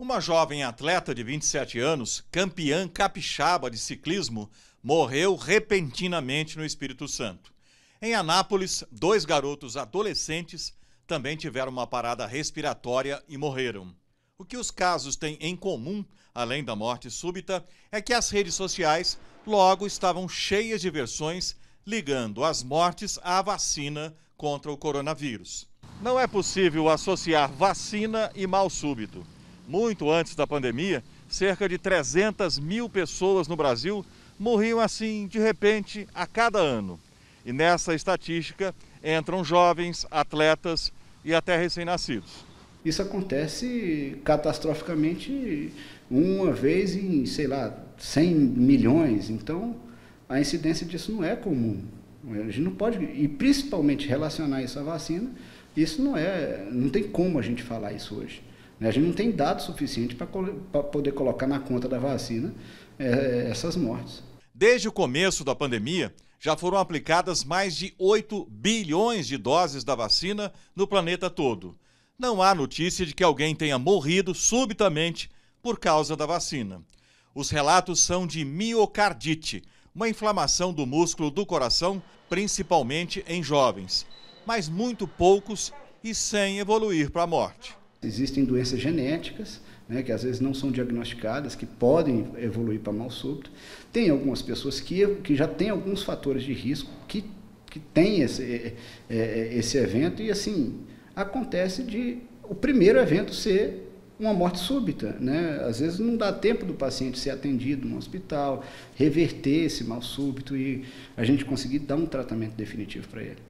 Uma jovem atleta de 27 anos, campeã capixaba de ciclismo, morreu repentinamente no Espírito Santo. Em Anápolis, dois garotos adolescentes também tiveram uma parada respiratória e morreram. O que os casos têm em comum, além da morte súbita, é que as redes sociais logo estavam cheias de versões ligando as mortes à vacina contra o coronavírus. Não é possível associar vacina e mal súbito muito antes da pandemia, cerca de 300 mil pessoas no Brasil morriam assim, de repente, a cada ano. E nessa estatística entram jovens, atletas e até recém-nascidos. Isso acontece catastroficamente uma vez em, sei lá, 100 milhões. Então, a incidência disso não é comum. A gente não pode, e principalmente relacionar isso à vacina, isso não é, não tem como a gente falar isso hoje. Né? A gente não tem dados suficientes para poder colocar na conta da vacina é, é, essas mortes. Desde o começo da pandemia, já foram aplicadas mais de 8 bilhões de doses da vacina no planeta todo. Não há notícia de que alguém tenha morrido subitamente por causa da vacina. Os relatos são de miocardite, uma inflamação do músculo do coração, principalmente em jovens, mas muito poucos e sem evoluir para a morte. Existem doenças genéticas, né, que às vezes não são diagnosticadas, que podem evoluir para mal súbito. Tem algumas pessoas que, que já têm alguns fatores de risco que, que têm esse, é, é, esse evento, e assim, acontece de o primeiro evento ser uma morte súbita, né? Às vezes não dá tempo do paciente ser atendido no hospital, reverter esse mal súbito e a gente conseguir dar um tratamento definitivo para ele.